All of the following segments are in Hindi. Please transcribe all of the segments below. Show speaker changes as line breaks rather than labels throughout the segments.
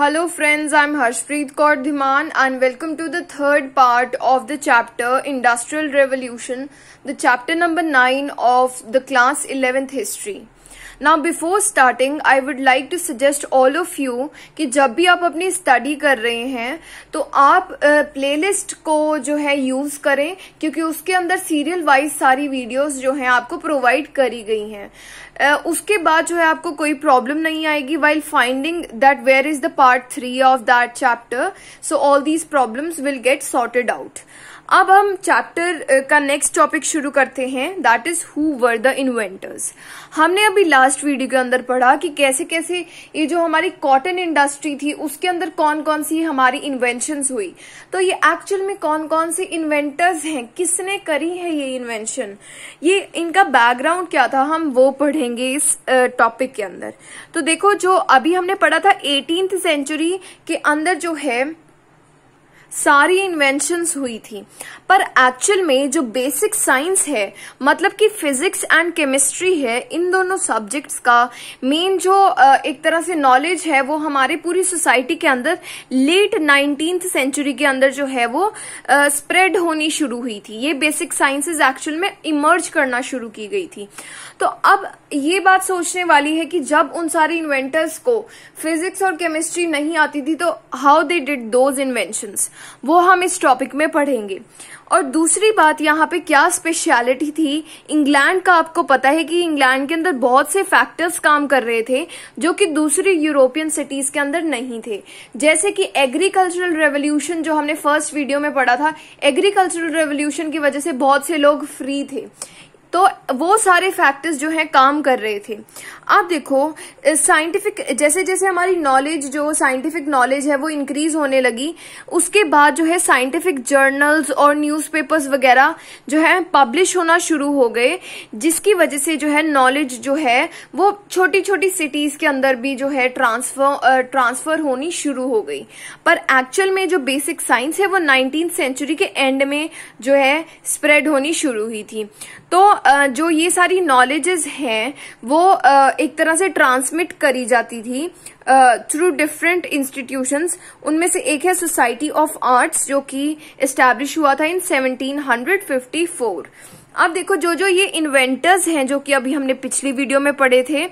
Hello friends, I'm Harshpreet Kaur Dhiman and welcome to the third part of the chapter Industrial Revolution, the chapter number 9 of the class 11th history. Now before starting I would like to suggest all of you कि जब भी आप अपनी स्टडी कर रहे हैं तो आप प्लेलिस्ट uh, को जो है यूज करें क्योंकि उसके अंदर सीरियल वाइज सारी वीडियोस जो हैं आपको प्रोवाइड करी गई हैं uh, उसके बाद जो है आपको कोई प्रॉब्लम नहीं आएगी while finding that where is the part three of that chapter so all these problems will get sorted out अब हम चैप्टर uh, का नेक्स्ट टॉपिक शुरू करते हैं that is who were the inventors हमने अभी लास्ट वीडियो के अंदर पढ़ा कि कैसे कैसे ये जो हमारी कॉटन इंडस्ट्री थी उसके अंदर कौन कौन सी हमारी इन्वेंशन हुई तो ये एक्चुअल में कौन कौन से इन्वेंटर्स हैं किसने करी है ये इन्वेंशन ये इनका बैकग्राउंड क्या था हम वो पढ़ेंगे इस टॉपिक uh, के अंदर तो देखो जो अभी हमने पढ़ा था एटीनथ सेंचुरी के अंदर जो है सारी इन्वेंशंस हुई थी पर एक्चुअल में जो बेसिक साइंस है मतलब कि फिजिक्स एंड केमिस्ट्री है इन दोनों सब्जेक्ट्स का मेन जो एक तरह से नॉलेज है वो हमारे पूरी सोसाइटी के अंदर लेट नाइनटीन्थ सेंचुरी के अंदर जो है वो स्प्रेड होनी शुरू हुई थी ये बेसिक साइंसेज एक्चुअल में इमर्ज करना शुरू की गई थी तो अब ये बात सोचने वाली है कि जब उन सारे इन्वेंटर्स को फिजिक्स और केमिस्ट्री नहीं आती थी तो how they did those inventions वो हम इस टॉपिक में पढ़ेंगे और दूसरी बात यहाँ पे क्या स्पेशलिटी थी इंग्लैंड का आपको पता है कि इंग्लैंड के अंदर बहुत से फैक्टर्स काम कर रहे थे जो कि दूसरी यूरोपियन सिटीज के अंदर नहीं थे जैसे कि एग्रीकल्चरल रेवोल्यूशन जो हमने फर्स्ट वीडियो में पढ़ा था एग्रीकल्चरल रेवोल्यूशन की वजह से बहुत से लोग फ्री थे तो वो सारे फैक्टर्स जो हैं काम कर रहे थे आप देखो साइंटिफिक जैसे जैसे हमारी नॉलेज जो साइंटिफिक नॉलेज है वो इंक्रीज होने लगी उसके बाद जो है साइंटिफिक जर्नल्स और न्यूज़पेपर्स वगैरह जो है पब्लिश होना शुरू हो गए जिसकी वजह से जो है नॉलेज जो है वो छोटी छोटी सिटीज़ के अंदर भी जो है ट्रांसफर ट्रांसफ़र होनी शुरू हो गई पर एक्चुअल में जो बेसिक साइंस है वो नाइनटीन सेंचुरी के एंड में जो है स्प्रेड होनी शुरू हुई थी तो जो ये सारी नॉलेजेस हैं वो एक तरह से ट्रांसमिट करी जाती थी थ्रू डिफरेंट इंस्टीट्यूशंस उनमें से एक है सोसाइटी ऑफ आर्ट्स जो कि इस्टेब्लिश हुआ था इन 1754 अब देखो जो जो ये इन्वेंटर्स हैं जो कि अभी हमने पिछली वीडियो में पढ़े थे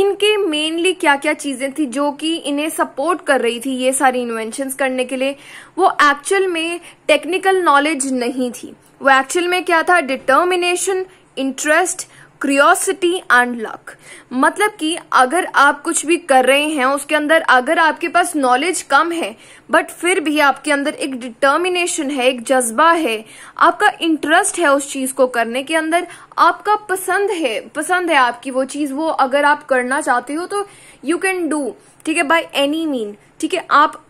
इनके मेनली क्या क्या चीजें थी जो कि इन्हें सपोर्ट कर रही थी ये सारी इन्वेंशन करने के लिए वो एक्चुअल में टेक्निकल नॉलेज नहीं थी वो एक्चुअल में क्या था determination interest curiosity and luck मतलब कि अगर आप कुछ भी कर रहे हैं उसके अंदर अगर आपके पास नॉलेज कम है बट फिर भी आपके अंदर एक डिटर्मिनेशन है एक जज्बा है आपका इंटरेस्ट है उस चीज को करने के अंदर आपका पसंद है पसंद है आपकी वो चीज वो अगर आप करना चाहते हो तो यू कैन डू ठीक है बाय एनी मीन ठीक है आप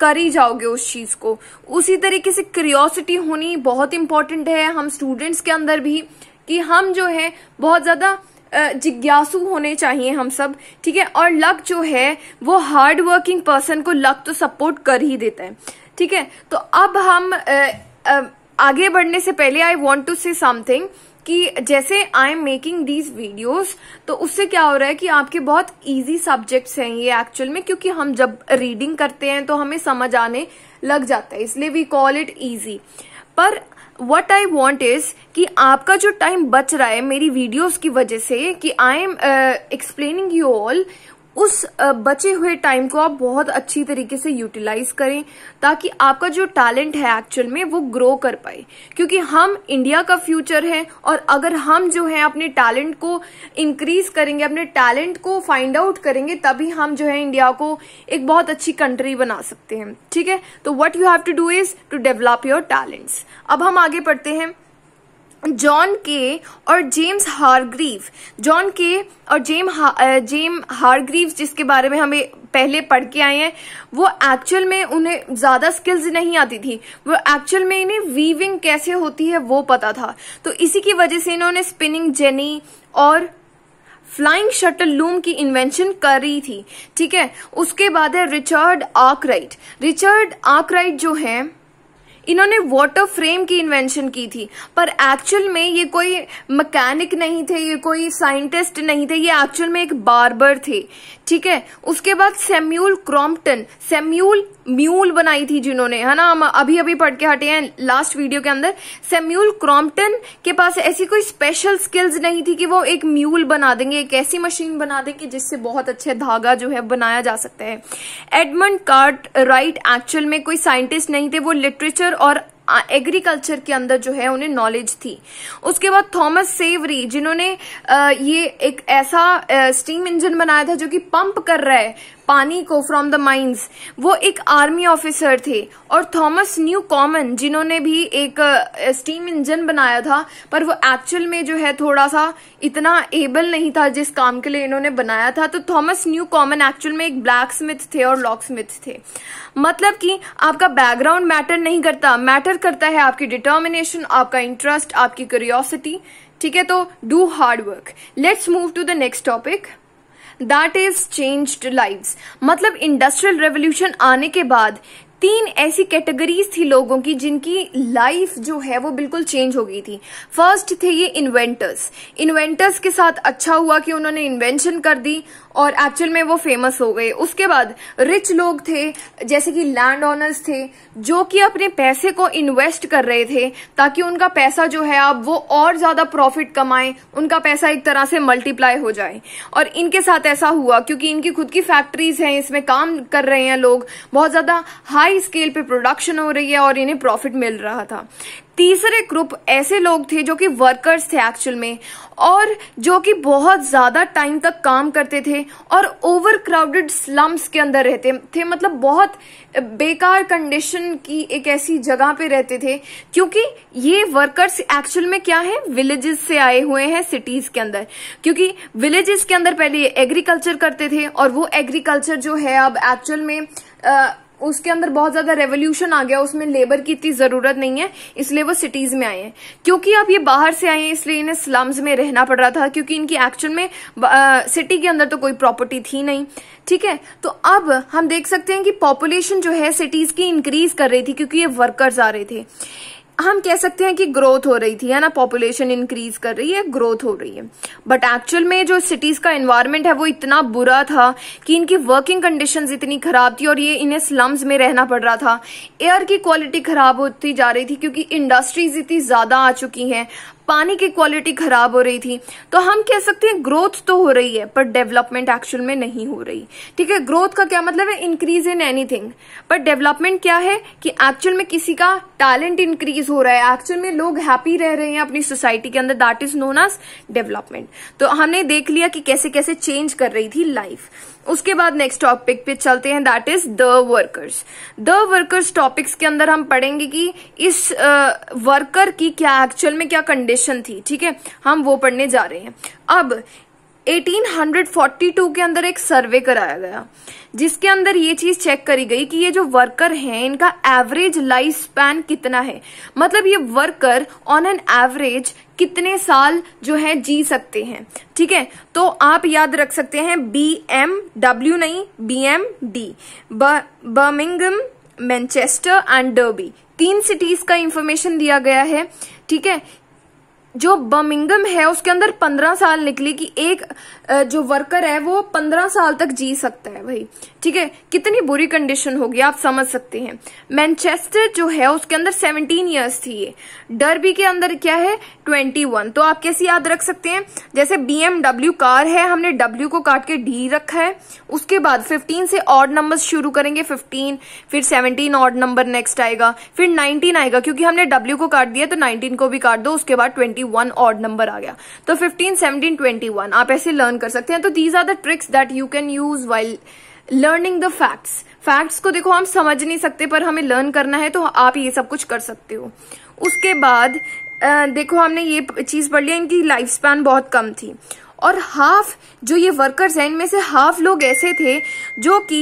कर ही जाओगे उस चीज को उसी तरीके से क्रियोसिटी होनी बहुत इंपॉर्टेंट है हम स्टूडेंट्स के अंदर भी कि हम जो है बहुत ज्यादा जिज्ञासु होने चाहिए हम सब ठीक है और लक जो है वो हार्ड वर्किंग पर्सन को लक तो सपोर्ट कर ही देता है ठीक है तो अब हम आ, आ, आगे बढ़ने से पहले I want to say something कि जैसे I am making these videos तो उससे क्या हो रहा है कि आपके बहुत इजी सब्जेक्ट्स हैं ये एक्चुअल में क्योंकि हम जब रीडिंग करते हैं तो हमें समझ आने लग जाता है इसलिए वी कॉल इट ईजी पर वट आई वॉन्ट इज कि आपका जो टाइम बच रहा है मेरी वीडियोज की वजह से कि I am explaining you all उस बचे हुए टाइम को आप बहुत अच्छी तरीके से यूटिलाइज करें ताकि आपका जो टैलेंट है एक्चुअल में वो ग्रो कर पाए क्योंकि हम इंडिया का फ्यूचर है और अगर हम जो है अपने टैलेंट को इंक्रीज करेंगे अपने टैलेंट को फाइंड आउट करेंगे तभी हम जो है इंडिया को एक बहुत अच्छी कंट्री बना सकते हैं ठीक है तो what you have to do is to develop your talents अब हम आगे पढ़ते हैं जॉन के और जेम्स हारग्रीव जॉन के और जेम हा, जेम हारग्रीव जिसके बारे में हमें पहले पढ़ के आए हैं वो एक्चुअल में उन्हें ज़्यादा स्किल्स नहीं आती थी वो एक्चुअल में इन्हें वीविंग कैसे होती है वो पता था तो इसी की वजह से इन्होंने स्पिनिंग जेनी और फ्लाइंग शटल लूम की इन्वेंशन कर रही थी ठीक है उसके बाद है रिचर्ड आकराइट रिचर्ड आकराइट जो है इन्होंने वाटर फ्रेम की इन्वेंशन की थी पर एक्चुअल में ये कोई मैकेनिक नहीं थे ये कोई साइंटिस्ट नहीं थे ये एक्चुअल में एक बार्बर थे ठीक है उसके बाद सेम्यूल क्रॉम्पटन सेम्यूल म्यूल बनाई थी जिन्होंने है ना हम अभी अभी पढ़ के हटे हैं लास्ट वीडियो के अंदर सेम्यूल क्रॉम्पटन के पास ऐसी कोई स्पेशल स्किल्स नहीं थी कि वो एक म्यूल बना देंगे एक ऐसी मशीन बना देंगे जिससे बहुत अच्छे धागा जो है बनाया जा सकता है एडमंड कार्ट राइट एक्चुअल में कोई साइंटिस्ट नहीं थे वो लिटरेचर और एग्रीकल्चर के अंदर जो है उन्हें नॉलेज थी उसके बाद थॉमस सेवरी जिन्होंने ये एक ऐसा स्टीम इंजन बनाया था जो कि पंप कर रहा है पानी को फ्रॉम द माइंस वो एक आर्मी ऑफिसर थे और थॉमस न्यू कॉमन जिन्होंने भी एक स्टीम इंजन बनाया था पर वो एक्चुअल में जो है थोड़ा सा इतना एबल नहीं था जिस काम के लिए इन्होंने बनाया था तो थॉमस न्यू कॉमन एक्चुअल में एक ब्लैक स्मिथ थे और लॉक स्मिथ थे मतलब कि आपका बैकग्राउंड मैटर नहीं करता मैटर करता है आपकी डिटर्मिनेशन आपका इंटरेस्ट आपकी क्यूरियोसिटी ठीक है तो do hard work let's move to the next topic that is changed lives मतलब इंडस्ट्रियल रेवोल्यूशन आने के बाद तीन ऐसी कैटेगरीज थी लोगों की जिनकी लाइफ जो है वो बिल्कुल चेंज हो गई थी फर्स्ट थे ये इन्वेंटर्स इन्वेंटर्स के साथ अच्छा हुआ कि उन्होंने इन्वेंशन कर दी और एक्चुअल में वो फेमस हो गए उसके बाद रिच लोग थे जैसे कि लैंड ऑनर्स थे जो कि अपने पैसे को इन्वेस्ट कर रहे थे ताकि उनका पैसा जो है अब वो और ज्यादा प्रॉफिट कमाएं उनका पैसा एक तरह से मल्टीप्लाई हो जाए और इनके साथ ऐसा हुआ क्योंकि इनकी खुद की फैक्ट्रीज हैं इसमें काम कर रहे हैं लोग बहुत ज्यादा हाई हाई स्केल पे प्रोडक्शन हो रही है और इन्हें प्रॉफिट मिल रहा था तीसरे ग्रुप ऐसे लोग थे जो कि वर्कर्स थे एक्चुअल में और जो कि बहुत ज़्यादा टाइम तक काम करते थे और ओवर क्राउडेड स्लम्स के अंदर रहते थे मतलब बहुत बेकार कंडीशन की एक ऐसी जगह पे रहते थे क्योंकि ये वर्कर्स एक्चुअल में क्या है विलेजेस से आए हुए हैं सिटीज के अंदर क्योंकि विलेजेस के अंदर पहले एग्रीकल्चर करते थे और वो एग्रीकल्चर जो है अब एक्चुअल में आ, उसके अंदर बहुत ज्यादा रेवोल्यूशन आ गया उसमें लेबर की इतनी जरूरत नहीं है इसलिए वो सिटीज में आए हैं क्योंकि अब ये बाहर से आए हैं इसलिए इन्हें स्लम्स में रहना पड़ रहा था क्योंकि इनकी एक्चुअल में आ, सिटी के अंदर तो कोई प्रॉपर्टी थी नहीं ठीक है तो अब हम देख सकते हैं कि पॉपुलेशन जो है सिटीज की इंक्रीज कर रही थी क्योंकि ये वर्कर्स आ रहे थे हम कह सकते हैं कि ग्रोथ हो रही थी है ना पॉपुलेशन इंक्रीज कर रही है ग्रोथ हो रही है बट एक्चुअल में जो सिटीज का एनवायरमेंट है वो इतना बुरा था कि इनकी वर्किंग कंडीशन इतनी खराब थी और ये इन्हें स्लम्स में रहना पड़ रहा था एयर की क्वालिटी खराब होती जा रही थी क्योंकि इंडस्ट्रीज इतनी ज्यादा आ चुकी हैं पानी की क्वालिटी खराब हो रही थी तो हम कह सकते हैं ग्रोथ तो हो रही है पर डेवलपमेंट एक्चुअल में नहीं हो रही ठीक है ग्रोथ का क्या मतलब है इंक्रीज इन एनीथिंग पर डेवलपमेंट क्या है कि एक्चुअल में किसी का टैलेंट इंक्रीज हो रहा है एक्चुअल में लोग हैप्पी रह रहे हैं अपनी सोसाइटी के अंदर that is known as development तो हमने देख लिया कि कैसे कैसे चेंज कर रही थी लाइफ उसके बाद नेक्स्ट टॉपिक पे चलते हैं that is the workers the workers topics के अंदर हम पढ़ेंगे कि इस वर्कर की क्या एक्चुअल में क्या कंडीशन थी ठीक है हम वो पढ़ने जा रहे हैं अब 1842 के अंदर एक सर्वे कराया गया जिसके अंदर ये चीज चेक करी गई कि ये जो वर्कर हैं इनका एवरेज लाइफ स्पैन कितना है मतलब ये वर्कर ऑन एन एवरेज कितने साल जो है जी सकते हैं ठीक है तो आप याद रख सकते हैं बी एम डब्ल्यू नहीं B M D Birmingham Manchester and Derby तीन सिटीज का इंफॉर्मेशन दिया गया है ठीक है जो बमिंगम है उसके अंदर पंद्रह साल निकली कि एक जो वर्कर है वो पंद्रह साल तक जी सकता है भाई ठीक है कितनी बुरी कंडीशन होगी आप समझ सकते हैं मैनचेस्टर जो है उसके अंदर 17 इयर्स थी ये डरबी के अंदर क्या है 21 तो आप कैसे याद रख सकते हैं जैसे बीएमडब्ल्यू कार है हमने डब्ल्यू को काट के डी रखा है उसके बाद 15 से ऑड नंबर शुरू करेंगे 15 फिर 17 ऑड नंबर नेक्स्ट आएगा फिर 19 आएगा क्योंकि हमने डब्ल्यू को काट दिया तो नाइनटीन को भी काट दो उसके बाद ट्वेंटी ऑड नंबर आ गया तो फिफ्टीन सेवनटीन ट्वेंटी आप ऐसे लर्न कर सकते हैं तो these are the tricks that you can use while learning the facts facts को देखो हम समझ नहीं सकते पर हमें लर्न करना है तो आप ये सब कुछ कर सकते हो उसके बाद देखो हमने ये चीज़ पढ़ लिया इनकी लाइफ स्पैन बहुत कम थी और हाफ जो ये वर्कर्स हैं इनमें से हाफ लोग ऐसे थे जो कि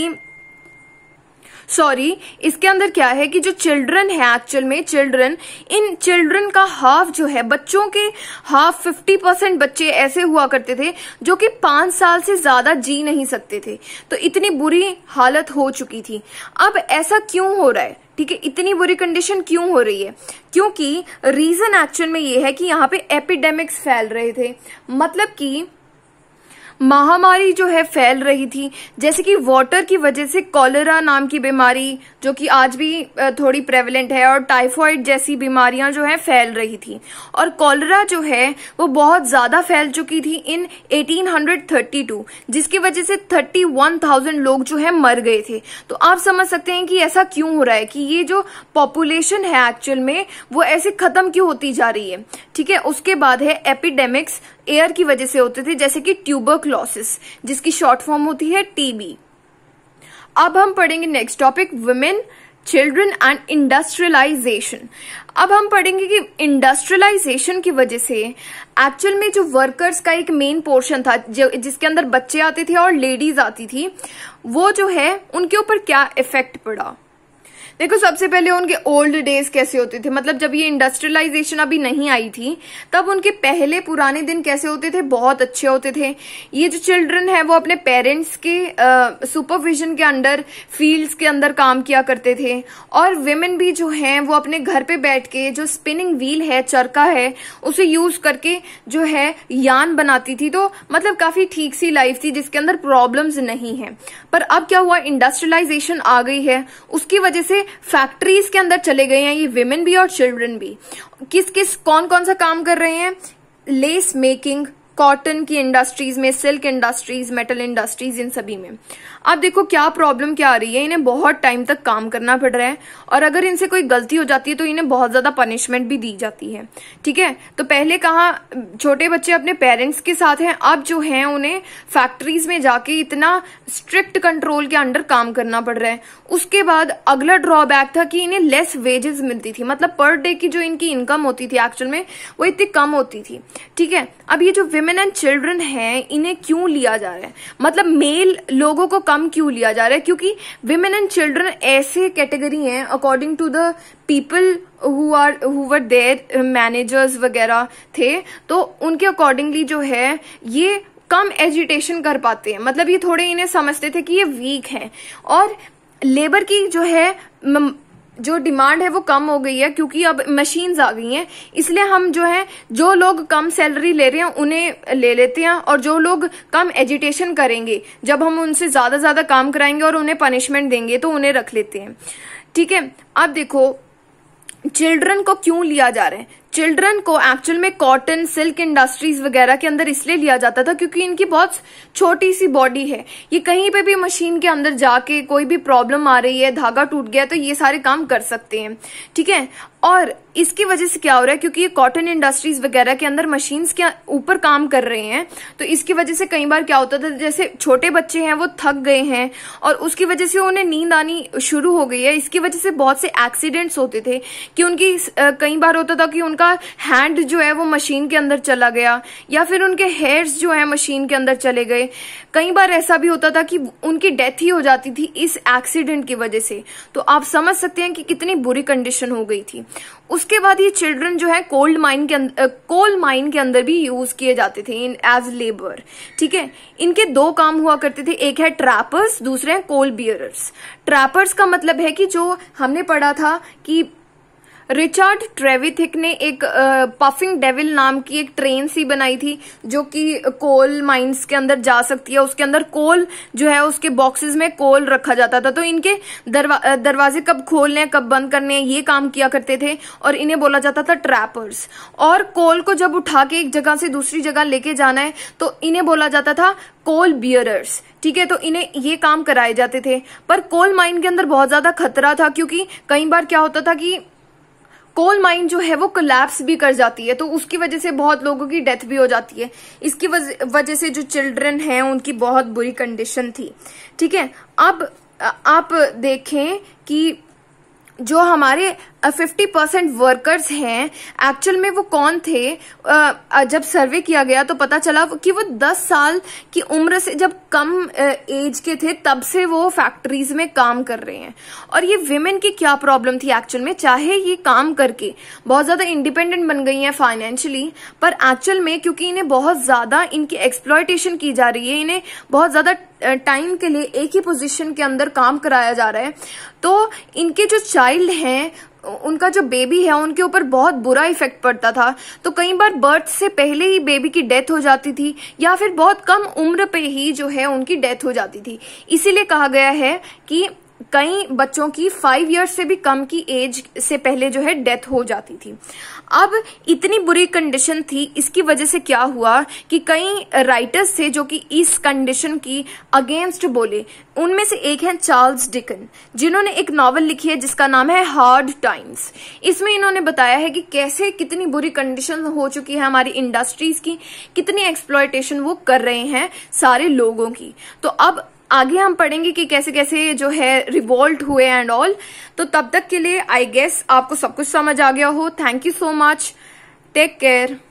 सॉरी इसके अंदर क्या है कि जो चिल्ड्रन है एक्चुअल में चिल्ड्रन इन चिल्ड्रन का हाफ जो है बच्चों के हाफ फिफ्टी परसेंट बच्चे ऐसे हुआ करते थे जो कि पांच साल से ज्यादा जी नहीं सकते थे तो इतनी बुरी हालत हो चुकी थी अब ऐसा क्यों हो रहा है ठीक है इतनी बुरी कंडीशन क्यों हो रही है क्योंकि रीजन एक्चुअल में ये है कि यहाँ पे एपिडेमिक्स फैल रहे थे मतलब कि महामारी जो है फैल रही थी जैसे कि वाटर की वजह से कॉलरा नाम की बीमारी जो कि आज भी थोड़ी प्रेवलेंट है और टाइफॉइड जैसी बीमारियां जो है फैल रही थी और कॉलरा जो है वो बहुत ज्यादा फैल चुकी थी इन 1832 जिसकी वजह से 31,000 लोग जो है मर गए थे तो आप समझ सकते हैं कि ऐसा क्यों हो रहा है कि ये जो पॉपुलेशन है एक्चुअल में वो ऐसे खत्म क्यों होती जा रही है ठीक है उसके बाद है एपिडेमिक्स एयर की वजह से होते थे जैसे कि ट्यूबरक्लोसिस जिसकी शॉर्ट फॉर्म होती है टीबी अब हम पढ़ेंगे next topic women children and industrialization अब हम पढ़ेंगे कि इंडस्ट्रियलाइजेशन की वजह से एक्चुअल में जो वर्कर्स का एक मेन पोर्शन था जो जिसके अंदर बच्चे आते थे और लेडीज आती थी वो जो है उनके ऊपर क्या इफेक्ट पड़ा देखो सबसे पहले उनके ओल्ड डेज कैसे होते थे मतलब जब ये इंडस्ट्रियलाइजेशन अभी नहीं आई थी तब उनके पहले पुराने दिन कैसे होते थे बहुत अच्छे होते थे ये जो चिल्ड्रन है वो अपने पेरेंट्स के सुपरविजन के अंडर फील्ड्स के अंदर काम किया करते थे और वेमेन भी जो है वो अपने घर पे बैठ के जो स्पिनिंग व्हील है चरका है उसे यूज करके जो है यान बनाती थी तो मतलब काफी ठीक सी लाइफ थी जिसके अंदर प्रॉब्लम्स नहीं है पर अब क्या हुआ इंडस्ट्रियलाइजेशन आ गई है उसकी वजह से फैक्ट्रीज के अंदर चले गए हैं ये वेमेन भी और चिल्ड्रन भी किस किस कौन कौन सा काम कर रहे हैं लेस मेकिंग कॉटन की इंडस्ट्रीज में सिल्क इंडस्ट्रीज मेटल इंडस्ट्रीज इन सभी में आप देखो क्या प्रॉब्लम क्या आ रही है इन्हें बहुत टाइम तक काम करना पड़ रहा है और अगर इनसे कोई गलती हो जाती है तो इन्हें बहुत ज़्यादा पनिशमेंट भी दी जाती है ठीक है तो पहले कहा छोटे बच्चे अपने पेरेंट्स के साथ हैं अब जो है उन्हें फैक्ट्रीज में जाके इतना स्ट्रिक्ट कंट्रोल के अंडर काम करना पड़ रहा है उसके बाद अगला ड्रॉबैक था कि इन्हें लेस वेजेस मिलती थी मतलब पर डे की जो इनकी इनकम होती थी एक्चुअल में वो इतनी कम होती थी ठीक है अब ये जो विमेन एंड चिल्ड्रन है इन्हें क्यों लिया जा रहा है मतलब मेल लोगों को कम कम क्यों लिया जा रहा है क्योंकि विमेन एंड चिल्ड्रन ऐसे कैटेगरी हैं according to the people who are were there managers वगैरह थे तो उनके अकॉर्डिंगली जो है ये कम एजुटेशन कर पाते हैं मतलब ये थोड़े इन्हें समझते थे कि ये वीक हैं और लेबर की जो है जो डिमांड है वो कम हो गई है क्योंकि अब मशीन्स आ गई हैं इसलिए हम जो है जो लोग कम सैलरी ले रहे हैं उन्हें ले लेते हैं और जो लोग कम एजिटेशन करेंगे जब हम उनसे ज़्यादा ज़्यादा काम कराएंगे और उन्हें पनिशमेंट देंगे तो उन्हें रख लेते हैं ठीक है अब देखो चिल्ड्रन को क्यों लिया जा रहा है चिल्ड्रन को एक्चुअल में कॉटन सिल्क इंडस्ट्रीज वगैरह के अंदर इसलिए लिया जाता था क्योंकि इनकी बहुत छोटी सी बॉडी है ये कहीं पे भी मशीन के अंदर जाके कोई भी प्रॉब्लम आ रही है धागा टूट गया तो ये सारे काम कर सकते हैं ठीक है और इसकी वजह से क्या हो रहा है क्योंकि ये कॉटन इंडस्ट्रीज वगैरह के अंदर मशीन के ऊपर काम कर रहे हैं तो इसकी वजह से कई बार क्या होता था जैसे छोटे बच्चे हैं वो थक गए हैं और उसकी वजह से उन्हें नींद आनी शुरू हो गई है इसकी वजह से बहुत से एक्सीडेंट्स होते थे कि उनकी कई बार होता था कि उनका हैंड जो है वो मशीन के अंदर चला गया या फिर उनके हेयर्स जो है मशीन के अंदर चले गए कई बार ऐसा भी होता था कि उनकी डेथ ही हो जाती थी इस एक्सीडेंट की वजह से तो आप समझ सकते हैं कि कितनी बुरी कंडीशन हो गई थी उसके बाद ये चिल्ड्रन जो है कोल्ड माइन के अंदर कोल माइन के अंदर भी यूज किए जाते थे इन एज लेबर ठीक है इनके दो काम हुआ करते थे एक है ट्रैपर्स दूसरे हैं कोल्ड बियरर्स ट्रैपर्स का मतलब है कि जो हमने पढ़ा था कि रिचर्ड ट्रेविथिक ने एक पफिंग डेविल नाम की एक ट्रेन सी बनाई थी जो कि कोल माइंस के अंदर जा सकती है उसके अंदर कोल जो है उसके बॉक्सेस में कोल रखा जाता था तो इनके दरवा, दरवाजे कब खोलने हैं कब बंद करने हैं ये काम किया करते थे और इन्हें बोला जाता था ट्रैपर्स और कोल को जब उठा के एक जगह से दूसरी जगह लेके जाना है तो इन्हें बोला जाता था कोल बियरर्स ठीक है तो इन्हें ये काम कराए जाते थे पर कोल माइन के अंदर बहुत ज्यादा खतरा था क्योंकि कई बार क्या होता था कि कोल माइन जो है वो कोलैप्स भी कर जाती है तो उसकी वजह से बहुत लोगों की डेथ भी हो जाती है इसकी वजह से जो चिल्ड्रन हैं उनकी बहुत बुरी कंडीशन थी ठीक है अब आप देखें कि जो हमारे फिफ्टी परसेंट वर्कर्स हैं एक्चुअल में वो कौन थे जब सर्वे किया गया तो पता चला कि वो दस साल की उम्र से जब कम एज के थे तब से वो फैक्ट्रीज में काम कर रहे हैं और ये वेमेन की क्या प्रॉब्लम थी एक्चुअल में चाहे ये काम करके बहुत ज़्यादा इंडिपेंडेंट बन गई हैं फाइनेंशियली पर एक्चुअल में क्योंकि इन्हें बहुत ज़्यादा इनकी एक्सप्लॉयटेशन की जा रही है इन्हें बहुत ज़्यादा टाइम के लिए एक ही पोजीशन के अंदर काम कराया जा रहा है तो इनके जो चाइल्ड हैं उनका जो बेबी है उनके ऊपर बहुत बुरा इफेक्ट पड़ता था तो कई बार बर्थ से पहले ही बेबी की डेथ हो जाती थी या फिर बहुत कम उम्र पे ही जो है उनकी डेथ हो जाती थी इसीलिए कहा गया है कि कई बच्चों की फाइव ईयर्स से भी कम की एज से पहले जो है डेथ हो जाती थी अब इतनी बुरी कंडीशन थी इसकी वजह से क्या हुआ कि कई राइटर्स थे जो कि इस कंडीशन की अगेंस्ट बोले उनमें से एक है चार्ल्स डिकन जिन्होंने एक नॉवल लिखी है जिसका नाम है हार्ड टाइम्स इसमें इन्होंने बताया है कि कैसे कितनी बुरी कंडीशन हो चुकी है हमारी इंडस्ट्रीज की कितनी एक्सप्लॉयटेशन वो कर रहे हैं सारे लोगों की तो अब आगे हम पढ़ेंगे कि कैसे कैसे जो है रिवोल्ट हुए एंड ऑल तो तब तक के लिए आई गेस आपको सब कुछ समझ आ गया हो thank you so much take care